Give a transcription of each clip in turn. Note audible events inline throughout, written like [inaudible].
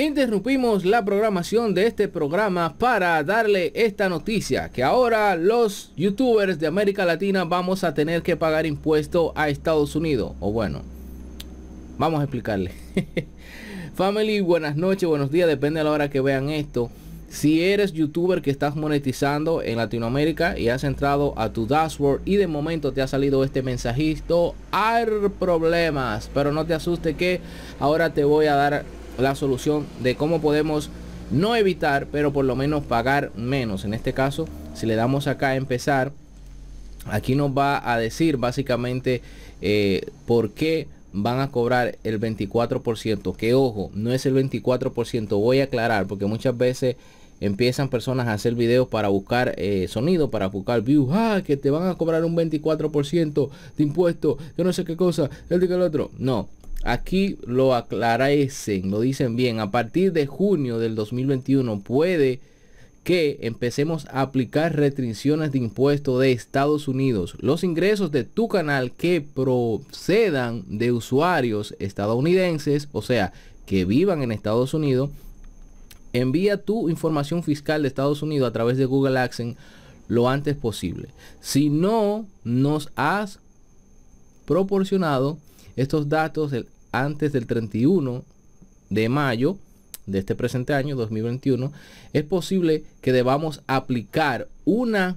Interrumpimos la programación de este programa para darle esta noticia, que ahora los youtubers de América Latina vamos a tener que pagar impuesto a Estados Unidos. O bueno, vamos a explicarle. [laughs] Family, buenas noches, buenos días, depende de la hora que vean esto. Si eres youtuber que estás monetizando en Latinoamérica y has entrado a tu dashboard y de momento te ha salido este mensajito, hay problemas, pero no te asuste que ahora te voy a dar la solución de cómo podemos no evitar, pero por lo menos pagar menos. En este caso, si le damos acá a empezar, aquí nos va a decir básicamente eh, por qué van a cobrar el 24%. Que ojo, no es el 24%, voy a aclarar, porque muchas veces empiezan personas a hacer videos para buscar eh, sonido, para buscar views, ah, que te van a cobrar un 24% de impuesto, yo no sé qué cosa, el de que el otro. No, aquí lo ese lo dicen bien, a partir de junio del 2021 puede que empecemos a aplicar restricciones de impuestos de Estados Unidos. Los ingresos de tu canal que procedan de usuarios estadounidenses, o sea, que vivan en Estados Unidos, envía tu información fiscal de Estados Unidos a través de Google Accent lo antes posible. Si no nos has proporcionado estos datos antes del 31 de mayo de este presente año 2021, es posible que debamos aplicar una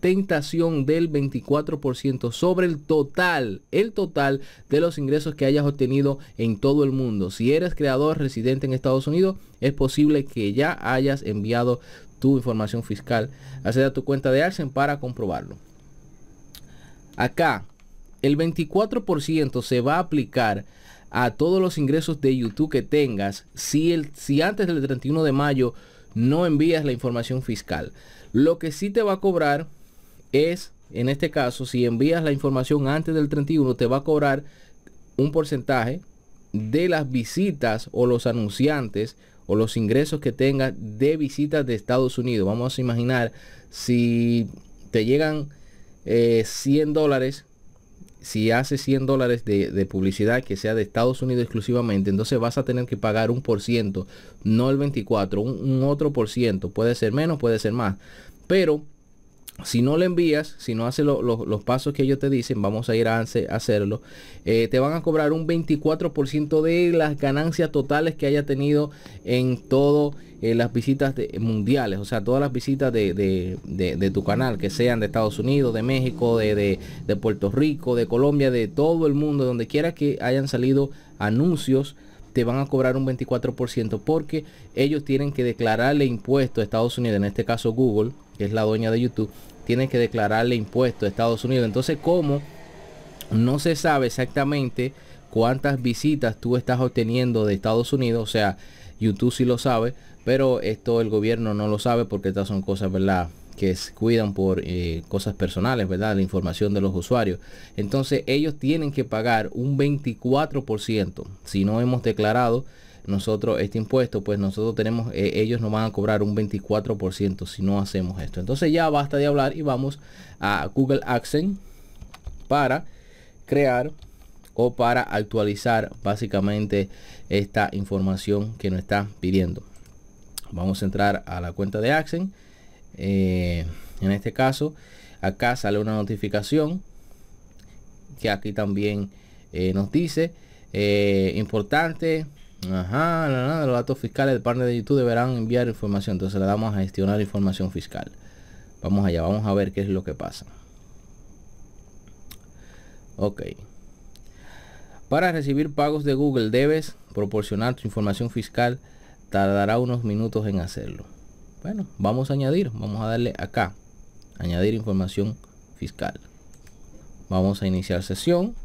tentación del 24% sobre el total, el total de los ingresos que hayas obtenido en todo el mundo. Si eres creador residente en Estados Unidos, es posible que ya hayas enviado tu información fiscal hacia tu cuenta de Arsen para comprobarlo. Acá el 24% se va a aplicar a todos los ingresos de YouTube que tengas si, el, si antes del 31 de mayo no envías la información fiscal. Lo que sí te va a cobrar es, en este caso, si envías la información antes del 31, te va a cobrar un porcentaje de las visitas o los anunciantes o los ingresos que tengas de visitas de Estados Unidos. Vamos a imaginar si te llegan 100 eh, dólares si hace 100 dólares de, publicidad que sea de Estados Unidos exclusivamente, entonces vas a tener que pagar un por ciento, no el 24, un, otro por ciento. Puede ser menos, puede ser más. Pero si no le envías, si no hace los pasos que ellos te dicen, vamos a ir a hacerlo, eh, te van a cobrar un 24% de las ganancias totales que haya tenido en todo eh, las visitas de, mundiales, o sea, todas las visitas de, tu canal, que sean de Estados Unidos, de México, de, Puerto Rico, de Colombia, de todo el mundo, donde quiera que hayan salido anuncios, te van a cobrar un 24% porque ellos tienen que declararle impuesto a Estados Unidos, en este caso Google, que es la dueña de YouTube, tienen que declararle impuesto a Estados Unidos. Entonces, ¿cómo? No se sabe exactamente cuántas visitas tú estás obteniendo de Estados Unidos, o sea, YouTube sí lo sabe, pero esto el gobierno no lo sabe porque estas son cosas, ¿verdad? que se cuidan por eh, cosas personales, ¿verdad? La información de los usuarios. Entonces ellos tienen que pagar un 24%. Si no hemos declarado nosotros este impuesto, pues nosotros tenemos, eh, ellos nos van a cobrar un 24% si no hacemos esto. Entonces ya basta de hablar y vamos a Google Accent para crear o para actualizar básicamente esta información que nos está pidiendo. Vamos a entrar a la cuenta de Axen. Eh, en este caso, acá sale una notificación que aquí también eh, nos dice eh, importante. Ajá, los datos fiscales del partner de YouTube deberán enviar información. Entonces le damos a gestionar información fiscal. Vamos allá, vamos a ver qué es lo que pasa. Ok. Para recibir pagos de Google debes proporcionar tu información fiscal. Tardará unos minutos en hacerlo. Bueno, vamos a añadir. Vamos a darle acá. Añadir información fiscal. Vamos a iniciar sesión.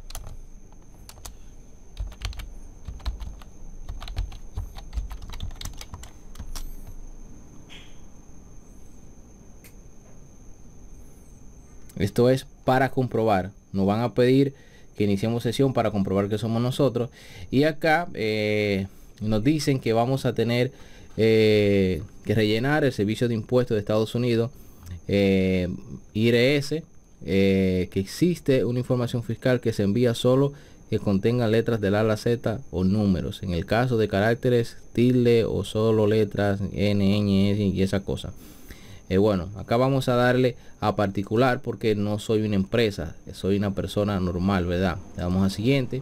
Esto es para comprobar. Nos van a pedir que iniciamos sesión para comprobar que somos nosotros. Y acá eh, nos dicen que vamos a tener eh, que rellenar el servicio de impuestos de Estados Unidos, eh, IRS, que existe una información fiscal que se envía solo que contenga letras del ala la Z o números. En el caso de caracteres, tilde o solo letras, N, N, y esa cosa. Eh, bueno, acá vamos a darle a particular porque no soy una empresa, soy una persona normal, ¿verdad? Le damos a siguiente.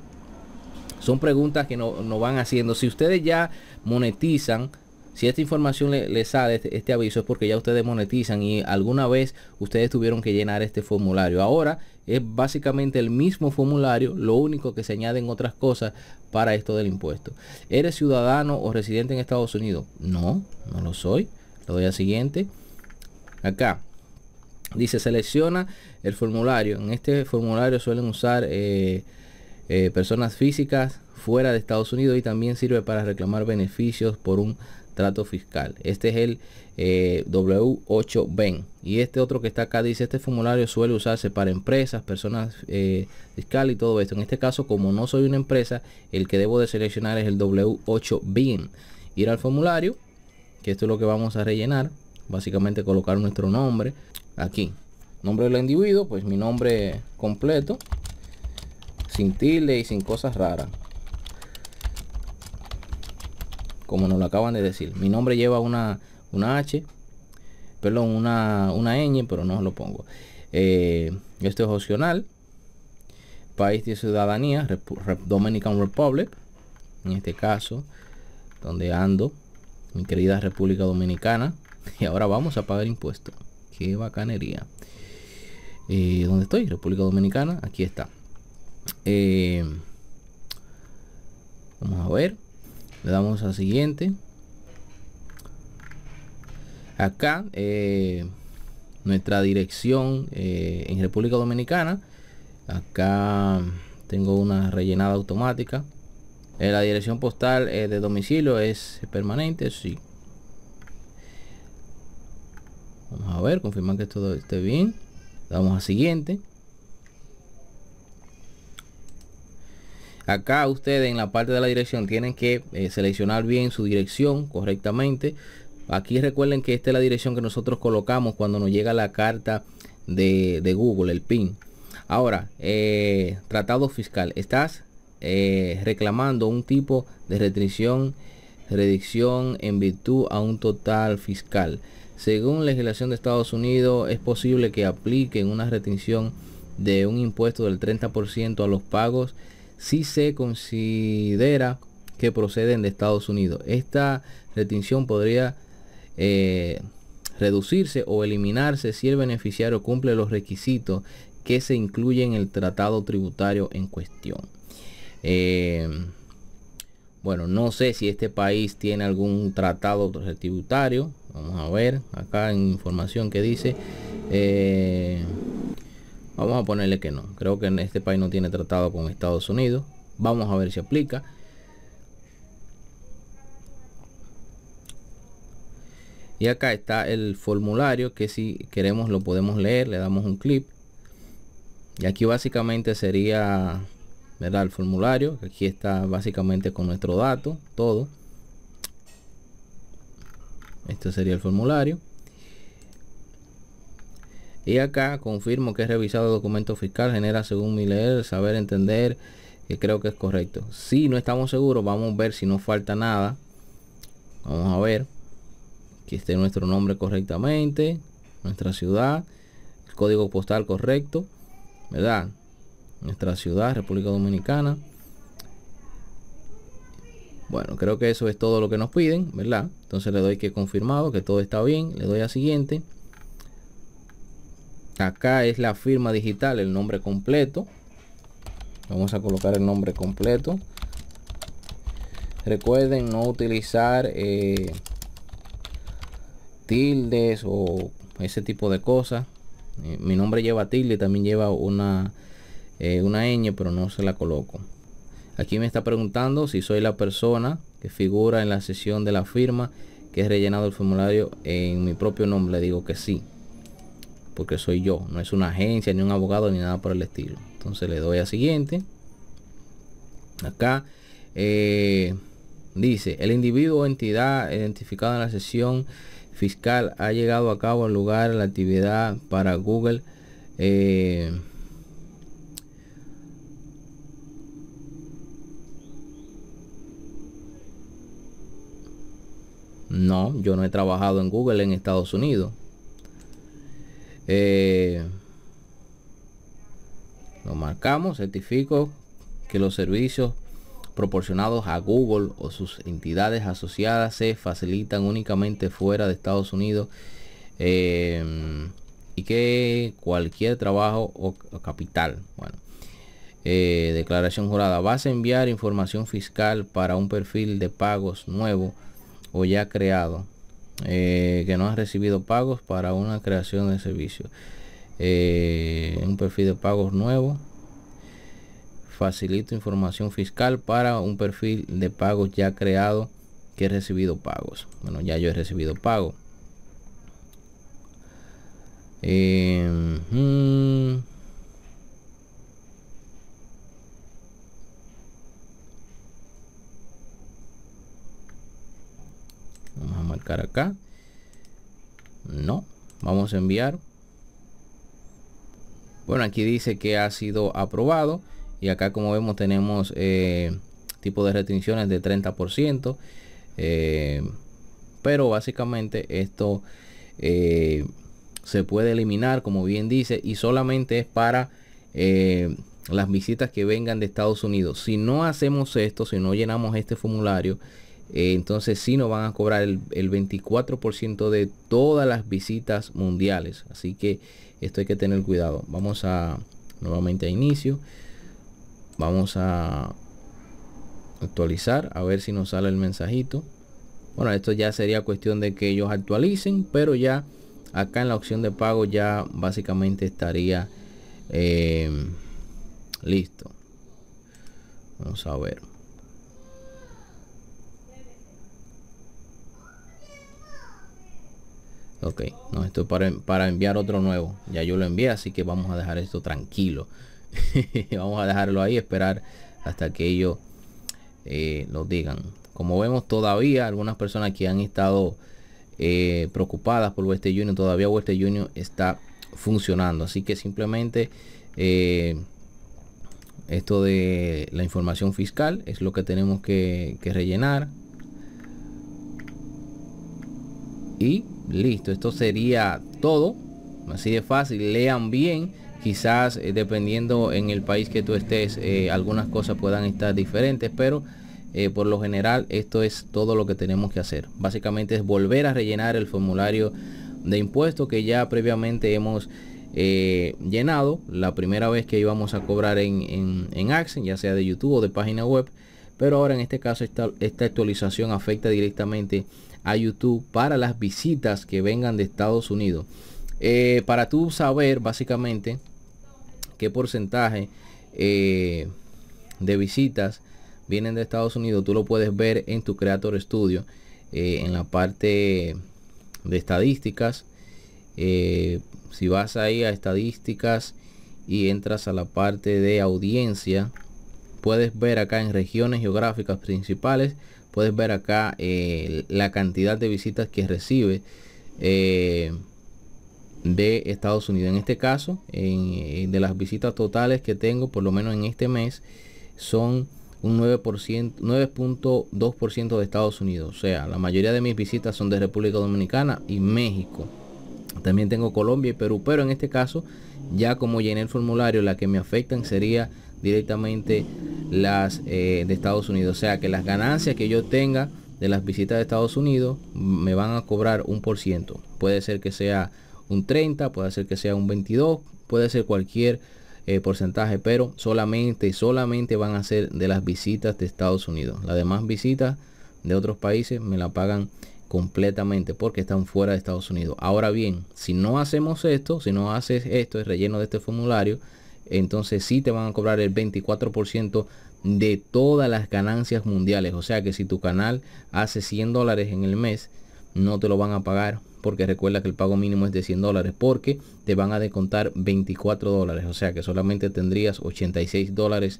Son preguntas que nos no van haciendo. Si ustedes ya monetizan, si esta información les sale este, este, aviso es porque ya ustedes monetizan y alguna vez ustedes tuvieron que llenar este formulario. Ahora es básicamente el mismo formulario, lo único que se añaden otras cosas para esto del impuesto. ¿Eres ciudadano o residente en Estados Unidos? No, no lo soy. Lo doy a siguiente acá dice selecciona el formulario en este formulario suelen usar eh, eh, personas físicas fuera de Estados Unidos y también sirve para reclamar beneficios por un trato fiscal este es el eh, W8 BEN y este otro que está acá dice este formulario suele usarse para empresas personas fiscales y todo esto en este caso como no soy una empresa el que debo de seleccionar es el W8 BEN ir al formulario que esto es lo que vamos a rellenar básicamente colocar nuestro nombre aquí nombre del individuo pues mi nombre completo sin tilde y sin cosas raras como nos lo acaban de decir mi nombre lleva una una h perdón una una ñ pero no lo pongo eh, esto es opcional país de ciudadanía Dominican Republic en este caso donde ando mi querida República Dominicana [laughs] Y ahora vamos a pagar impuestos. Qué bacanería. Eh, ¿Dónde estoy? República Dominicana. Aquí está. Eh, vamos a ver. Le damos a siguiente. Acá eh, nuestra dirección eh, en República Dominicana. Acá tengo una rellenada automática. la dirección postal de domicilio es permanente, sí vamos a ver confirmar que todo esté bien damos a siguiente acá ustedes en la parte de la dirección tienen que eh, seleccionar bien su dirección correctamente aquí recuerden que esta es la dirección que nosotros colocamos cuando nos llega la carta de, google el pin ahora eh, tratado fiscal estás eh, reclamando un tipo de restricción redicción en virtud a un total fiscal según legislación de Estados Unidos, es posible que apliquen una retención de un impuesto del 30% a los pagos si se considera que proceden de Estados Unidos. Esta retención podría eh, reducirse o eliminarse si el beneficiario cumple los requisitos que se incluyen en el tratado tributario en cuestión. Eh, bueno, no sé si este país tiene algún tratado tributario vamos a ver acá en información que dice eh, vamos a ponerle que no creo que en este país no tiene tratado con Estados Unidos vamos a ver si aplica y acá está el formulario que si queremos lo podemos leer le damos un clip y aquí básicamente sería verdad el formulario aquí está básicamente con nuestro dato todo este sería el formulario. Y acá confirmo que he revisado el documento fiscal, genera según mi leer, saber entender, que creo que es correcto. Si no estamos seguros, vamos a ver si no falta nada. Vamos a ver que esté nuestro nombre correctamente, nuestra ciudad, el código postal correcto, ¿verdad? Nuestra ciudad, República Dominicana. Bueno, creo que eso es todo lo que nos piden, ¿verdad? Entonces le doy que confirmado, que todo está bien. Le doy a siguiente. Acá es la firma digital, el nombre completo. Vamos a colocar el nombre completo. Recuerden no utilizar eh, tildes o ese tipo de cosas. Eh, mi nombre lleva tilde, también lleva una, eh, una ñ, pero no se la coloco. Aquí me está preguntando si soy la persona que figura en la sesión de la firma que he rellenado el formulario en mi propio nombre. Le digo que sí, porque soy yo. No es una agencia, ni un abogado, ni nada por el estilo. Entonces le doy a siguiente. Acá eh, dice, el individuo o entidad identificada en la sesión fiscal ha llegado a cabo en lugar la actividad para Google. Eh, No, yo no he trabajado en Google en Estados Unidos. Eh, lo marcamos, certifico que los servicios proporcionados a Google o sus entidades asociadas se facilitan únicamente fuera de Estados Unidos eh, y que cualquier trabajo o, capital. Bueno, eh, declaración jurada. Vas a enviar información fiscal para un perfil de pagos nuevo o ya creado eh, que no ha recibido pagos para una creación de servicio eh, un perfil de pagos nuevo facilito información fiscal para un perfil de pagos ya creado que he recibido pagos bueno ya yo he recibido pago eh, acá no vamos a enviar bueno aquí dice que ha sido aprobado y acá como vemos tenemos eh, tipo de restricciones de 30% eh, pero básicamente esto eh, se puede eliminar como bien dice y solamente es para las visitas que vengan de Estados Unidos si no hacemos esto si no llenamos este formulario eh, entonces sí nos van a cobrar el, 24% de todas las visitas mundiales. Así que esto hay que tener cuidado. Vamos a nuevamente a inicio. Vamos a actualizar a ver si nos sale el mensajito. Bueno, esto ya sería cuestión de que ellos actualicen, pero ya acá en la opción de pago ya básicamente estaría eh, listo. Vamos a ver. Ok, no, estoy para, enviar otro nuevo. Ya yo lo envié, así que vamos a dejar esto tranquilo. [laughs] vamos a dejarlo ahí, esperar hasta que ellos eh, lo digan. Como vemos todavía, algunas personas que han estado eh, preocupadas por este Union, todavía Western Junio está funcionando. Así que simplemente eh, esto de la información fiscal es lo que tenemos que, que rellenar. Y listo esto sería todo así de fácil lean bien quizás eh, dependiendo en el país que tú estés eh, algunas cosas puedan estar diferentes pero eh, por lo general esto es todo lo que tenemos que hacer básicamente es volver a rellenar el formulario de impuestos que ya previamente hemos llenado la primera vez que íbamos a cobrar en, en, ya sea de YouTube o de página web pero ahora en este caso esta, esta actualización afecta directamente a YouTube para las visitas que vengan de Estados Unidos. Eh, para tú saber básicamente qué porcentaje eh, de visitas vienen de Estados Unidos, tú lo puedes ver en tu Creator Studio, eh, en la parte de estadísticas. si vas ahí a estadísticas y entras a la parte de audiencia, puedes ver acá en regiones geográficas principales puedes ver acá eh, la cantidad de visitas que recibe eh, de Estados Unidos. En este caso, eh, de las visitas totales que tengo, por lo menos en este mes, son un 9%, 9.2% de Estados Unidos. O sea, la mayoría de mis visitas son de República Dominicana y México. También tengo Colombia y Perú, pero en este caso, ya como llené el formulario, la que me afectan sería directamente las eh, de Estados Unidos. O sea que las ganancias que yo tenga de las visitas de Estados Unidos me van a cobrar un por ciento. Puede ser que sea un 30, puede ser que sea un 22, puede ser cualquier eh, porcentaje, pero solamente, solamente van a ser de las visitas de Estados Unidos. Las demás visitas de otros países me la pagan completamente porque están fuera de Estados Unidos. Ahora bien, si no hacemos esto, si no haces esto, el relleno de este formulario, entonces sí te van a cobrar el 24% de todas las ganancias mundiales. O sea que si tu canal hace 100 dólares en el mes, no te lo van a pagar porque recuerda que el pago mínimo es de 100 dólares porque te van a descontar 24 dólares. O sea que solamente tendrías 86 dólares.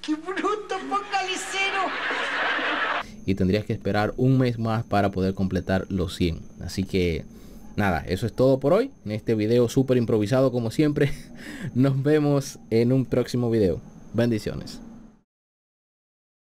qué bruto, Y tendrías que esperar un mes más para poder completar los 100. Así que nada, eso es todo por hoy. En este video súper improvisado como siempre. [laughs] Nos vemos en un próximo video. Bendiciones.